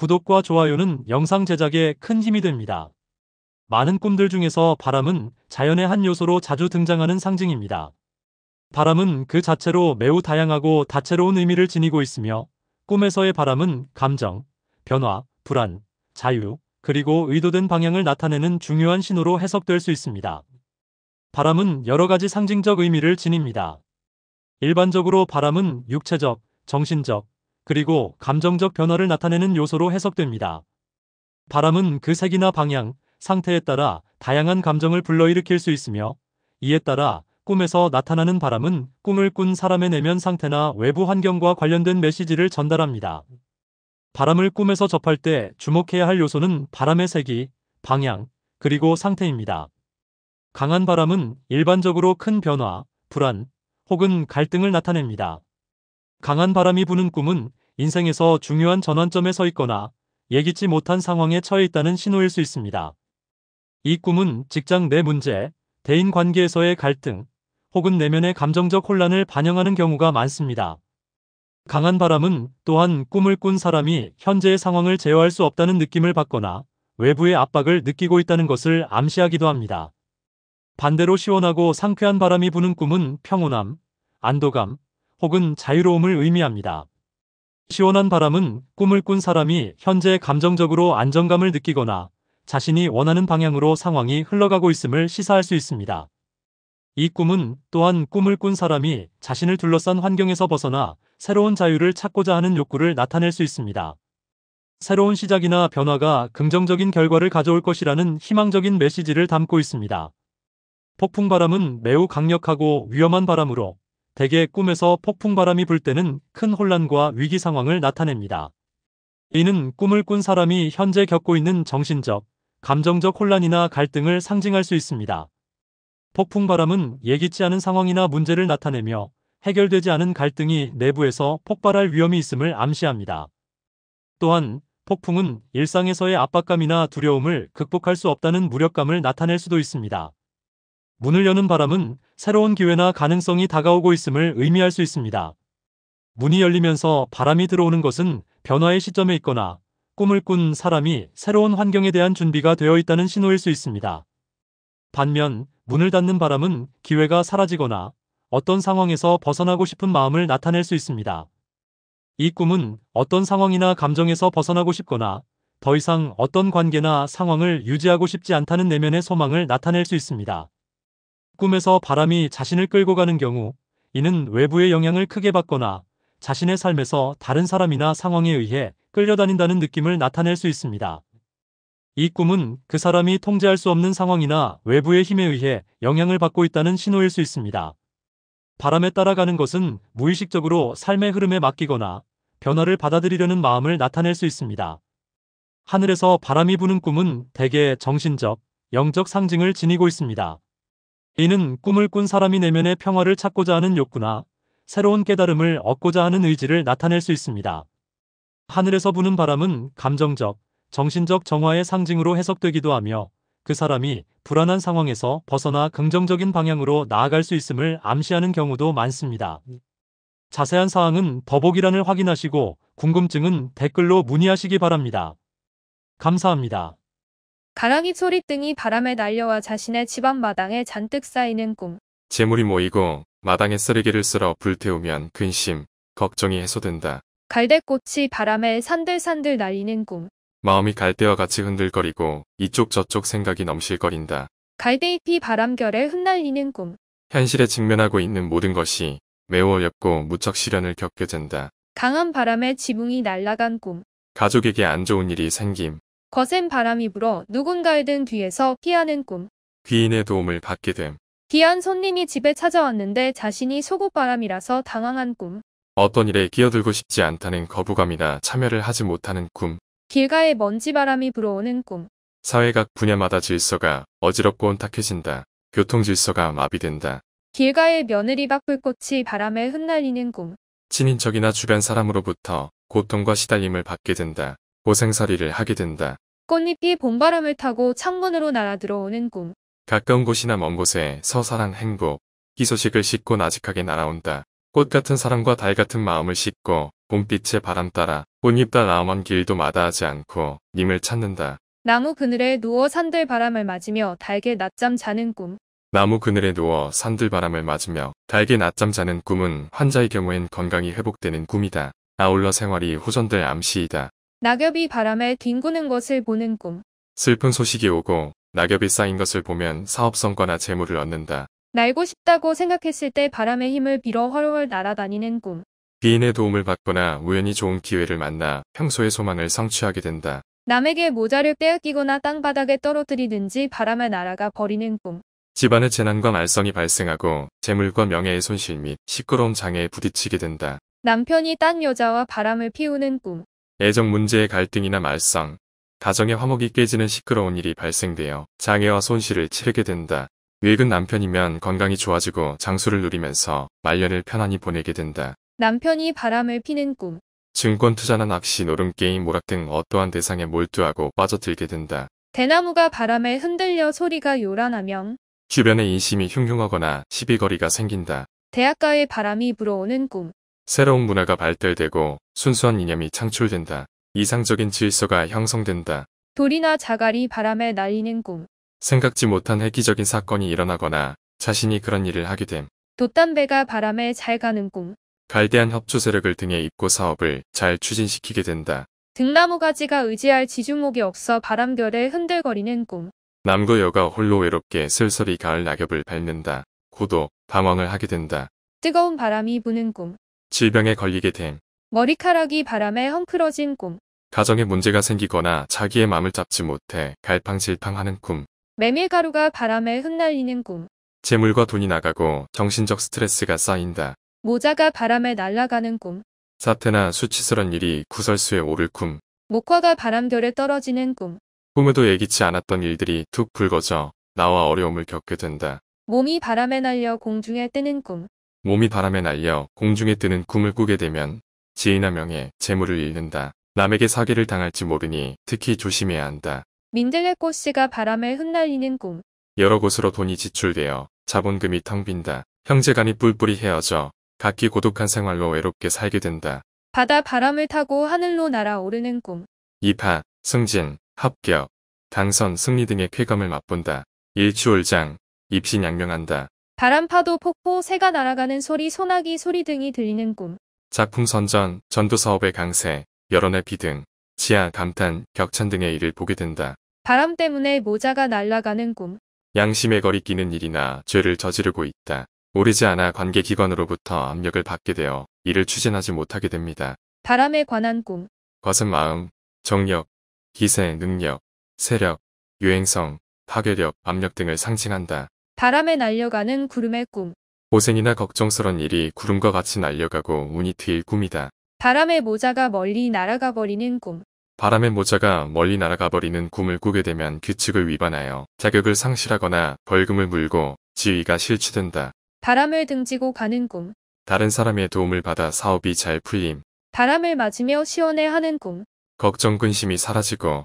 구독과 좋아요는 영상 제작에 큰 힘이 됩니다. 많은 꿈들 중에서 바람은 자연의 한 요소로 자주 등장하는 상징입니다. 바람은 그 자체로 매우 다양하고 다채로운 의미를 지니고 있으며 꿈에서의 바람은 감정, 변화, 불안, 자유, 그리고 의도된 방향을 나타내는 중요한 신호로 해석될 수 있습니다. 바람은 여러 가지 상징적 의미를 지닙니다. 일반적으로 바람은 육체적, 정신적, 그리고 감정적 변화를 나타내는 요소로 해석됩니다. 바람은 그 색이나 방향, 상태에 따라 다양한 감정을 불러일으킬 수 있으며 이에 따라 꿈에서 나타나는 바람은 꿈을 꾼 사람의 내면 상태나 외부 환경과 관련된 메시지를 전달합니다. 바람을 꿈에서 접할 때 주목해야 할 요소는 바람의 색이, 방향, 그리고 상태입니다. 강한 바람은 일반적으로 큰 변화, 불안, 혹은 갈등을 나타냅니다. 강한 바람이 부는 꿈은 인생에서 중요한 전환점에 서 있거나 예기치 못한 상황에 처해 있다는 신호일 수 있습니다. 이 꿈은 직장 내 문제, 대인 관계에서의 갈등, 혹은 내면의 감정적 혼란을 반영하는 경우가 많습니다. 강한 바람은 또한 꿈을 꾼 사람이 현재의 상황을 제어할 수 없다는 느낌을 받거나 외부의 압박을 느끼고 있다는 것을 암시하기도 합니다. 반대로 시원하고 상쾌한 바람이 부는 꿈은 평온함, 안도감, 혹은 자유로움을 의미합니다. 시원한 바람은 꿈을 꾼 사람이 현재 감정적으로 안정감을 느끼거나 자신이 원하는 방향으로 상황이 흘러가고 있음을 시사할 수 있습니다. 이 꿈은 또한 꿈을 꾼 사람이 자신을 둘러싼 환경에서 벗어나 새로운 자유를 찾고자 하는 욕구를 나타낼 수 있습니다. 새로운 시작이나 변화가 긍정적인 결과를 가져올 것이라는 희망적인 메시지를 담고 있습니다. 폭풍바람은 매우 강력하고 위험한 바람으로 대개 꿈에서 폭풍바람이 불 때는 큰 혼란과 위기 상황을 나타냅니다. 이는 꿈을 꾼 사람이 현재 겪고 있는 정신적, 감정적 혼란이나 갈등을 상징할 수 있습니다. 폭풍바람은 예기치 않은 상황이나 문제를 나타내며 해결되지 않은 갈등이 내부에서 폭발할 위험이 있음을 암시합니다. 또한 폭풍은 일상에서의 압박감이나 두려움을 극복할 수 없다는 무력감을 나타낼 수도 있습니다. 문을 여는 바람은 새로운 기회나 가능성이 다가오고 있음을 의미할 수 있습니다. 문이 열리면서 바람이 들어오는 것은 변화의 시점에 있거나 꿈을 꾼 사람이 새로운 환경에 대한 준비가 되어 있다는 신호일 수 있습니다. 반면 문을 닫는 바람은 기회가 사라지거나 어떤 상황에서 벗어나고 싶은 마음을 나타낼 수 있습니다. 이 꿈은 어떤 상황이나 감정에서 벗어나고 싶거나 더 이상 어떤 관계나 상황을 유지하고 싶지 않다는 내면의 소망을 나타낼 수 있습니다. 꿈에서 바람이 자신을 끌고 가는 경우 이는 외부의 영향을 크게 받거나 자신의 삶에서 다른 사람이나 상황에 의해 끌려다닌다는 느낌을 나타낼 수 있습니다. 이 꿈은 그 사람이 통제할 수 없는 상황이나 외부의 힘에 의해 영향을 받고 있다는 신호일 수 있습니다. 바람에 따라가는 것은 무의식적으로 삶의 흐름에 맡기거나 변화를 받아들이려는 마음을 나타낼 수 있습니다. 하늘에서 바람이 부는 꿈은 대개 정신적, 영적 상징을 지니고 있습니다. 이는 꿈을 꾼 사람이 내면의 평화를 찾고자 하는 욕구나 새로운 깨달음을 얻고자 하는 의지를 나타낼 수 있습니다. 하늘에서 부는 바람은 감정적, 정신적 정화의 상징으로 해석되기도 하며 그 사람이 불안한 상황에서 벗어나 긍정적인 방향으로 나아갈 수 있음을 암시하는 경우도 많습니다. 자세한 사항은 더보기란을 확인하시고 궁금증은 댓글로 문의하시기 바랍니다. 감사합니다. 가랑이 소리 등이 바람에 날려와 자신의 집 앞마당에 잔뜩 쌓이는 꿈. 재물이 모이고 마당에 쓰레기를 쓸어 불태우면 근심, 걱정이 해소된다. 갈대꽃이 바람에 산들산들 날리는 꿈. 마음이 갈대와 같이 흔들거리고 이쪽 저쪽 생각이 넘실거린다. 갈대잎이 바람결에 흩날리는 꿈. 현실에 직면하고 있는 모든 것이 매우 어렵고 무척 시련을 겪게 된다. 강한 바람에 지붕이 날아간 꿈. 가족에게 안 좋은 일이 생김. 거센 바람이 불어 누군가의 등 뒤에서 피하는 꿈. 귀인의 도움을 받게 됨. 귀한 손님이 집에 찾아왔는데 자신이 속옷바람이라서 당황한 꿈. 어떤 일에 끼어들고 싶지 않다는 거부감이나 참여를 하지 못하는 꿈. 길가에 먼지바람이 불어오는 꿈. 사회 각 분야마다 질서가 어지럽고 온탁해진다 교통 질서가 마비된다. 길가에 며느리 박불꽃이 바람에 흩날리는 꿈. 친인척이나 주변 사람으로부터 고통과 시달림을 받게 된다. 고생살이를 하게 된다. 꽃잎이 봄바람을 타고 창문으로 날아들어오는 꿈. 가까운 곳이나 먼 곳에 서사랑 행복, 이 소식을 싣고 나직하게 날아온다. 꽃 같은 사랑과 달 같은 마음을 싣고 봄빛의 바람 따라 꽃잎 다라먼 길도 마다하지 않고 님을 찾는다. 나무 그늘에 누워 산들바람을 맞으며 달게 낮잠 자는 꿈. 나무 그늘에 누워 산들바람을 맞으며 달게 낮잠 자는 꿈은 환자의 경우엔 건강이 회복되는 꿈이다. 아울러 생활이 호전될 암시이다. 낙엽이 바람에 뒹구는 것을 보는 꿈. 슬픈 소식이 오고 낙엽이 쌓인 것을 보면 사업 성과나 재물을 얻는다. 날고 싶다고 생각했을 때 바람의 힘을 빌어 훨헐 날아다니는 꿈. 비인의 도움을 받거나 우연히 좋은 기회를 만나 평소의 소망을 성취하게 된다. 남에게 모자를 빼앗기거나 땅바닥에 떨어뜨리든지 바람에 날아가 버리는 꿈. 집안의 재난과 말썽이 발생하고 재물과 명예의 손실 및 시끄러운 장애에 부딪히게 된다. 남편이 딴 여자와 바람을 피우는 꿈. 애정 문제의 갈등이나 말썽, 가정의 화목이 깨지는 시끄러운 일이 발생되어 장애와 손실을 치르게 된다. 외근 남편이면 건강이 좋아지고 장수를 누리면서 말년을 편안히 보내게 된다. 남편이 바람을 피는 꿈. 증권 투자나 낚시, 노름 게임, 오락 등 어떠한 대상에 몰두하고 빠져들게 된다. 대나무가 바람에 흔들려 소리가 요란하며 주변의 인심이 흉흉하거나 시비거리가 생긴다. 대학가에 바람이 불어오는 꿈. 새로운 문화가 발달되고 순수한 이념이 창출된다. 이상적인 질서가 형성된다. 돌이나 자갈이 바람에 날리는 꿈. 생각지 못한 획기적인 사건이 일어나거나 자신이 그런 일을 하게 됨. 돛담배가 바람에 잘 가는 꿈. 갈대한 협조 세력을 등에 입고 사업을 잘 추진시키게 된다. 등나무 가지가 의지할 지주목이 없어 바람결에 흔들거리는 꿈. 남과 여가 홀로 외롭게 슬슬이 가을 낙엽을 밟는다. 고도 방황을 하게 된다. 뜨거운 바람이 부는 꿈. 질병에 걸리게 됨, 머리카락이 바람에 헝클어진 꿈, 가정에 문제가 생기거나 자기의 마음을 잡지 못해 갈팡질팡하는 꿈, 메밀가루가 바람에 흩날리는 꿈, 재물과 돈이 나가고 정신적 스트레스가 쌓인다. 모자가 바람에 날아가는 꿈, 사태나 수치스런 일이 구설수에 오를 꿈, 목화가 바람결에 떨어지는 꿈, 꿈에도 예기치 않았던 일들이 툭 불거져 나와 어려움을 겪게 된다. 몸이 바람에 날려 공중에 뜨는 꿈, 몸이 바람에 날려 공중에 뜨는 꿈을 꾸게 되면 지인나 명예, 재물을 잃는다. 남에게 사기를 당할지 모르니 특히 조심해야 한다. 민들레 꽃씨가 바람에 흩날리는 꿈. 여러 곳으로 돈이 지출되어 자본금이 텅 빈다. 형제간이 뿔뿔이 헤어져 각기 고독한 생활로 외롭게 살게 된다. 바다 바람을 타고 하늘로 날아오르는 꿈. 입하, 승진, 합격, 당선, 승리 등의 쾌감을 맛본다. 일취월장, 입신양명한다. 바람파도 폭포 새가 날아가는 소리 소나기 소리 등이 들리는 꿈. 작품 선전, 전도사업의 강세, 여론의 비등, 지하, 감탄, 격찬 등의 일을 보게 된다. 바람 때문에 모자가 날아가는 꿈. 양심에 거리 끼는 일이나 죄를 저지르고 있다. 오르지 않아 관계기관으로부터 압력을 받게 되어 이를 추진하지 못하게 됩니다. 바람에 관한 꿈. 과습 마음, 정력, 기세, 능력, 세력, 유행성, 파괴력, 압력 등을 상징한다. 바람에 날려가는 구름의 꿈. 고생이나 걱정스런 일이 구름과 같이 날려가고 운이 트일 꿈이다. 바람의 모자가 멀리 날아가 버리는 꿈. 바람의 모자가 멀리 날아가 버리는 꿈을 꾸게 되면 규칙을 위반하여 자격을 상실하거나 벌금을 물고 지위가 실추된다. 바람을 등지고 가는 꿈. 다른 사람의 도움을 받아 사업이 잘 풀림. 바람을 맞으며 시원해 하는 꿈. 걱정 근심이 사라지고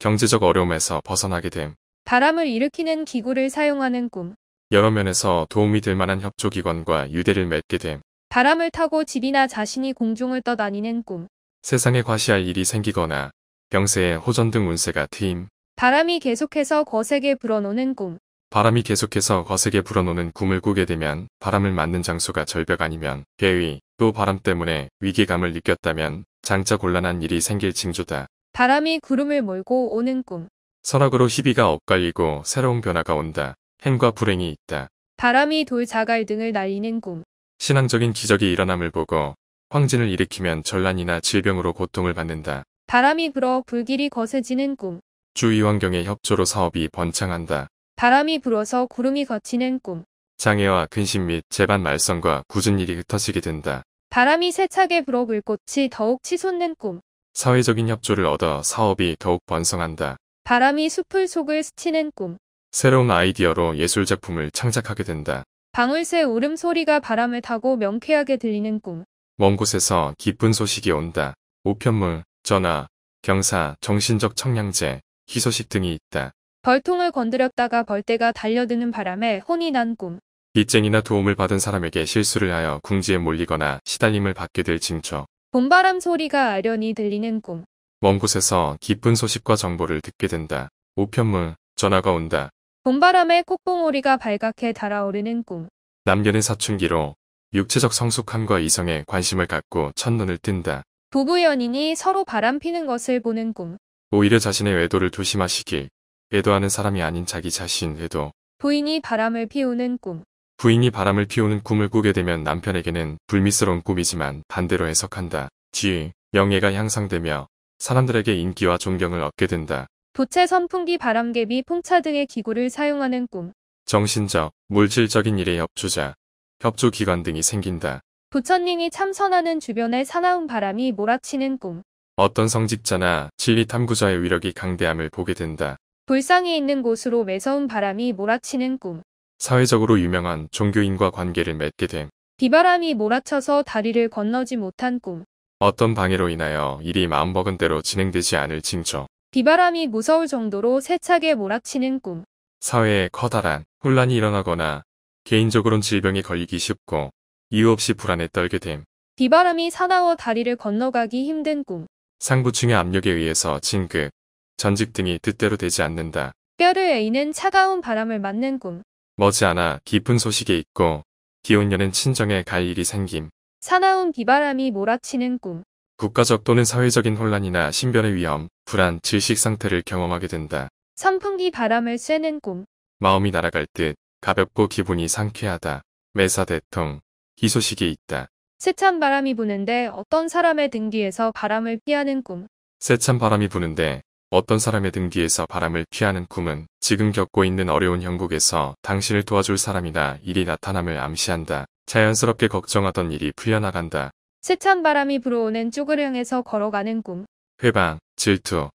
경제적 어려움에서 벗어나게 됨. 바람을 일으키는 기구를 사용하는 꿈. 여러 면에서 도움이 될 만한 협조기관과 유대를 맺게 됨. 바람을 타고 집이나 자신이 공중을 떠다니는 꿈. 세상에 과시할 일이 생기거나 병세에 호전 등 운세가 트임. 바람이 계속해서 거세게 불어오는 꿈. 바람이 계속해서 거세게 불어오는 꿈을 꾸게 되면 바람을 맞는 장소가 절벽 아니면 괴위, 또 바람 때문에 위기감을 느꼈다면 장차 곤란한 일이 생길 징조다. 바람이 구름을 몰고 오는 꿈. 선악으로 희비가 엇갈리고 새로운 변화가 온다. 행과 불행이 있다. 바람이 돌 자갈 등을 날리는 꿈. 신앙적인 기적이 일어남을 보고 황진을 일으키면 전란이나 질병으로 고통을 받는다. 바람이 불어 불길이 거세지는 꿈. 주위 환경의 협조로 사업이 번창한다. 바람이 불어서 구름이 거치는 꿈. 장애와 근심 및 재반 말썽과 굳은 일이 흩어지게 된다. 바람이 세차게 불어 물꽃이 더욱 치솟는 꿈. 사회적인 협조를 얻어 사업이 더욱 번성한다. 바람이 숲을 속을 스치는 꿈. 새로운 아이디어로 예술 작품을 창작하게 된다. 방울새 울음소리가 바람을 타고 명쾌하게 들리는 꿈. 먼 곳에서 기쁜 소식이 온다. 우편물, 전화, 경사, 정신적 청량제, 희소식 등이 있다. 벌통을 건드렸다가 벌떼가 달려드는 바람에 혼이 난 꿈. 빚쟁이나 도움을 받은 사람에게 실수를 하여 궁지에 몰리거나 시달림을 받게 될 징조. 봄바람 소리가 아련히 들리는 꿈. 먼 곳에서 기쁜 소식과 정보를 듣게 된다. 5편물 전화가 온다. 봄바람에 콧봉오리가 발갛게 달아오르는 꿈. 남녀는 사춘기로 육체적 성숙함과 이성에 관심을 갖고 첫눈을 뜬다. 부부 연인이 서로 바람피는 것을 보는 꿈. 오히려 자신의 외도를 조심하시길. 외도하는 사람이 아닌 자기 자신 외도. 부인이 바람을 피우는 꿈. 부인이 바람을 피우는 꿈을 꾸게 되면 남편에게는 불미스러운 꿈이지만 반대로 해석한다. 쥐, 명예가 향상되며 사람들에게 인기와 존경을 얻게 된다. 도체 선풍기 바람개비 풍차 등의 기구를 사용하는 꿈. 정신적, 물질적인 일의 협조자, 협조기관 등이 생긴다. 부처님이 참선하는 주변에 사나운 바람이 몰아치는 꿈. 어떤 성직자나 진리탐구자의 위력이 강대함을 보게 된다. 불상이 있는 곳으로 매서운 바람이 몰아치는 꿈. 사회적으로 유명한 종교인과 관계를 맺게 됨. 비바람이 몰아쳐서 다리를 건너지 못한 꿈. 어떤 방해로 인하여 일이 마음먹은 대로 진행되지 않을 징조. 비바람이 무서울 정도로 세차게 몰아치는 꿈. 사회에 커다란 혼란이 일어나거나 개인적으론 질병에 걸리기 쉽고 이유 없이 불안에 떨게 됨. 비바람이 사나워 다리를 건너가기 힘든 꿈. 상부층의 압력에 의해서 진급, 전직 등이 뜻대로 되지 않는다. 뼈를 에이는 차가운 바람을 맞는 꿈. 머지않아 깊은 소식이 있고 기혼녀는 친정에 갈 일이 생김. 사나운 비바람이 몰아치는 꿈. 국가적 또는 사회적인 혼란이나 신변의 위험, 불안, 질식 상태를 경험하게 된다. 선풍기 바람을 쐬는 꿈. 마음이 날아갈 듯 가볍고 기분이 상쾌하다. 매사 대통, 희소식이 있다. 세찬 바람이 부는데 어떤 사람의 등 뒤에서 바람을 피하는 꿈. 세찬 바람이 부는데 어떤 사람의 등 뒤에서 바람을 피하는 꿈은 지금 겪고 있는 어려운 형국에서 당신을 도와줄 사람이나 일이 나타남을 암시한다. 자연스럽게 걱정하던 일이 풀려나간다. 스찬 바람이 불어오는 쪼을향에서 걸어가는 꿈. 회방, 질투,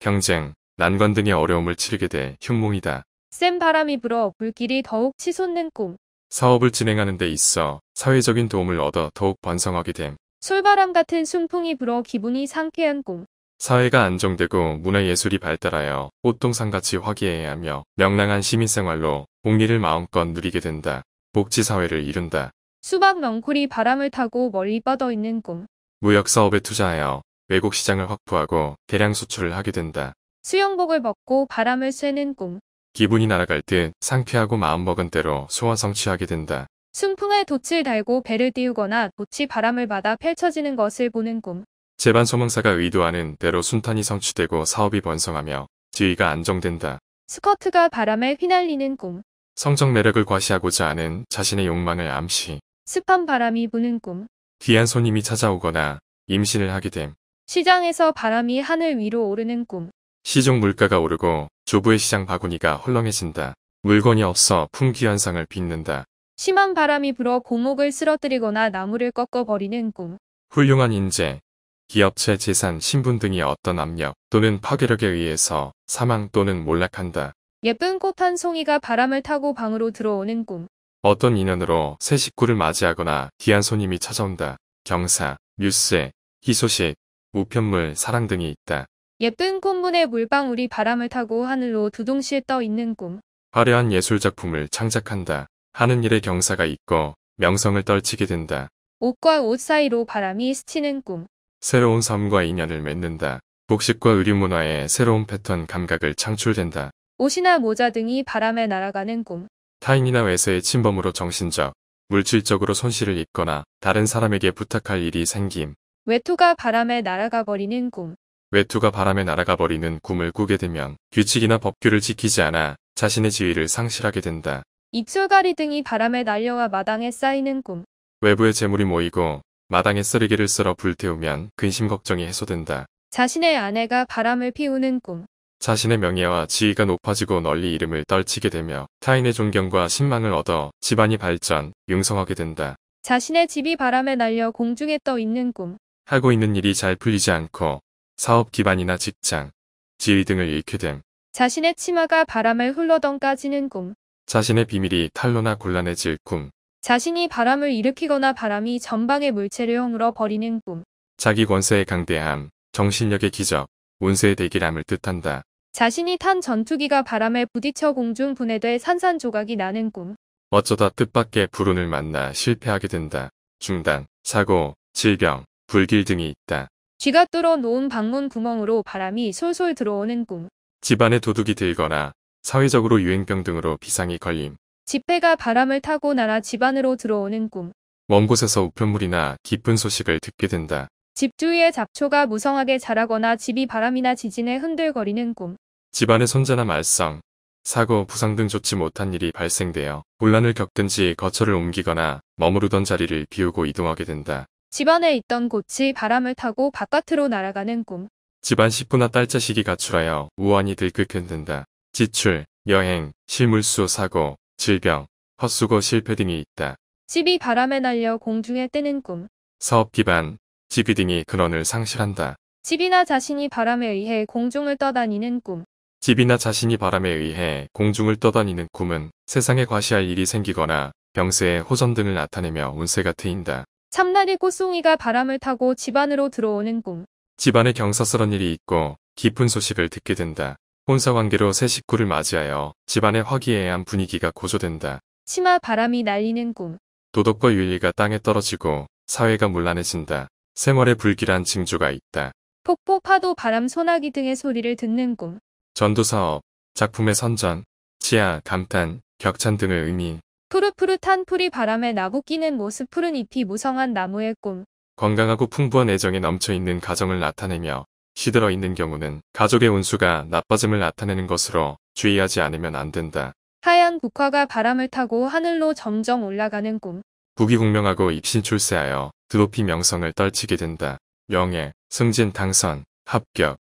경쟁, 난관 등의 어려움을 치르게 돼 흉몽이다. 센 바람이 불어 물길이 더욱 치솟는 꿈. 사업을 진행하는 데 있어 사회적인 도움을 얻어 더욱 번성하게 됨. 솔바람 같은 순풍이 불어 기분이 상쾌한 꿈. 사회가 안정되고 문화예술이 발달하여 꽃동산같이 화기애애하며 명랑한 시민생활로 복리를 마음껏 누리게 된다. 복지사회를 이룬다. 수박 넝쿨이 바람을 타고 멀리 뻗어있는 꿈. 무역사업에 투자하여 외국 시장을 확보하고 대량 수출을 하게 된다. 수영복을 벗고 바람을 쐬는 꿈. 기분이 날아갈 듯 상쾌하고 마음먹은 대로 소원성 취하게 된다. 순풍에 돛을 달고 배를 띄우거나 돛이 바람을 받아 펼쳐지는 것을 보는 꿈. 재반 소망사가 의도하는 대로 순탄히 성취되고 사업이 번성하며 지위가 안정된다. 스커트가 바람에 휘날리는 꿈. 성적 매력을 과시하고자 하는 자신의 욕망을 암시. 습한 바람이 부는 꿈. 귀한 손님이 찾아오거나 임신을 하게 됨. 시장에서 바람이 하늘 위로 오르는 꿈. 시중 물가가 오르고 조부의 시장 바구니가 헐렁해진다. 물건이 없어 품귀 현상을 빚는다. 심한 바람이 불어 고목을 쓰러뜨리거나 나무를 꺾어버리는 꿈. 훌륭한 인재, 기업체 재산, 신분 등이 어떤 압력 또는 파괴력에 의해서 사망 또는 몰락한다. 예쁜 꽃 한 송이가 바람을 타고 방으로 들어오는 꿈. 어떤 인연으로 새 식구를 맞이하거나 귀한 손님이 찾아온다. 경사, 뉴스, 희소식, 우편물, 사랑 등이 있다. 예쁜 꽃문에 물방울이 바람을 타고 하늘로 두둥실 떠 있는 꿈. 화려한 예술 작품을 창작한다. 하는 일에 경사가 있고 명성을 떨치게 된다. 옷과 옷 사이로 바람이 스치는 꿈. 새로운 삶과 인연을 맺는다. 복식과 의류 문화에 새로운 패턴 감각을 창출된다. 옷이나 모자 등이 바람에 날아가는 꿈. 타인이나 외세의 침범으로 정신적, 물질적으로 손실을 입거나 다른 사람에게 부탁할 일이 생김. 외투가 바람에 날아가 버리는 꿈. 외투가 바람에 날아가 버리는 꿈을 꾸게 되면 규칙이나 법규를 지키지 않아 자신의 지위를 상실하게 된다. 입술가리 등이 바람에 날려와 마당에 쌓이는 꿈. 외부의 재물이 모이고 마당에 쓰레기를 쓸어 불태우면 근심 걱정이 해소된다. 자신의 아내가 바람을 피우는 꿈. 자신의 명예와 지위가 높아지고 널리 이름을 떨치게 되며 타인의 존경과 신망을 얻어 집안이 발전, 융성하게 된다. 자신의 집이 바람에 날려 공중에 떠 있는 꿈. 하고 있는 일이 잘 풀리지 않고 사업 기반이나 직장, 지위 등을 잃게 됨. 자신의 치마가 바람을 흘러덩까지는 꿈. 자신의 비밀이 탄로나 곤란해질 꿈. 자신이 바람을 일으키거나 바람이 전방의 물체를 허으로 버리는 꿈. 자기 권세의 강대함, 정신력의 기적, 운세의 대기람을 뜻한다. 자신이 탄 전투기가 바람에 부딪혀 공중 분해돼 산산조각이 나는 꿈. 어쩌다 뜻밖의 불운을 만나 실패하게 된다. 중단, 사고, 질병, 불길 등이 있다. 쥐가 뚫어 놓은 방문 구멍으로 바람이 솔솔 들어오는 꿈. 집안에 도둑이 들거나 사회적으로 유행병 등으로 비상이 걸림. 집회가 바람을 타고 날아 집안으로 들어오는 꿈. 먼 곳에서 우편물이나 기쁜 소식을 듣게 된다. 집주위에 잡초가 무성하게 자라거나 집이 바람이나 지진에 흔들거리는 꿈. 집안의 손자나 말썽, 사고, 부상 등 좋지 못한 일이 발생되어 혼란을 겪든지 거처를 옮기거나 머무르던 자리를 비우고 이동하게 된다. 집안에 있던 꽃이 바람을 타고 바깥으로 날아가는 꿈. 집안 식구나 딸 자식이 가출하여 우환이 들끓는다. 지출, 여행, 실물수 사고, 질병, 헛수고 실패 등이 있다. 집이 바람에 날려 공중에 뜨는 꿈. 사업 기반, 지이 등이 근원을 상실한다. 집이나 자신이 바람에 의해 공중을 떠다니는 꿈. 집이나 자신이 바람에 의해 공중을 떠다니는 꿈은 세상에 과시할 일이 생기거나 병세의 호전 등을 나타내며 운세가 트인다. 참나리 꽃송이가 바람을 타고 집안으로 들어오는 꿈. 집안에 경사스런 일이 있고 깊은 소식을 듣게 된다. 혼사관계로 새 식구를 맞이하여 집안의 화기애애한 분위기가 고조된다. 치마 바람이 날리는 꿈. 도덕과 윤리가 땅에 떨어지고 사회가 문란해진다. 생활에 불길한 징조가 있다. 폭포 파도 바람 소나기 등의 소리를 듣는 꿈. 전도사업, 작품의 선전, 지하, 감탄, 격찬 등을 의미. 푸릇푸릇한 풀이 바람에 나부 끼는 모습 푸른 잎이 무성한 나무의 꿈. 건강하고 풍부한 애정이 넘쳐있는 가정을 나타내며 시들어 있는 경우는 가족의 운수가 나빠짐을 나타내는 것으로 주의하지 않으면 안 된다. 하얀 국화가 바람을 타고 하늘로 점점 올라가는 꿈. 부귀공명하고 입신출세하여 드높이 명성을 떨치게 된다. 명예, 승진 당선, 합격,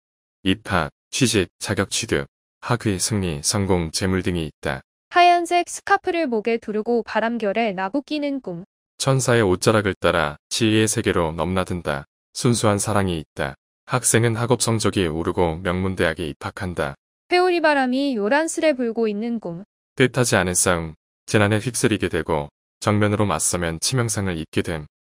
입학, 취직, 자격 취득, 학위, 승리, 성공, 재물 등이 있다. 하얀색 스카프를 목에 두르고 바람결에 나부끼는 꿈. 천사의 옷자락을 따라 지혜의 세계로 넘나든다. 순수한 사랑이 있다. 학생은 학업 성적이 오르고 명문대학에 입학한다. 회오리 바람이 요란스레 불고 있는 꿈. 뜻하지 않은 싸움, 재난에 휩쓸리게 되고 정면으로 맞서면 치명상을 입게 됨.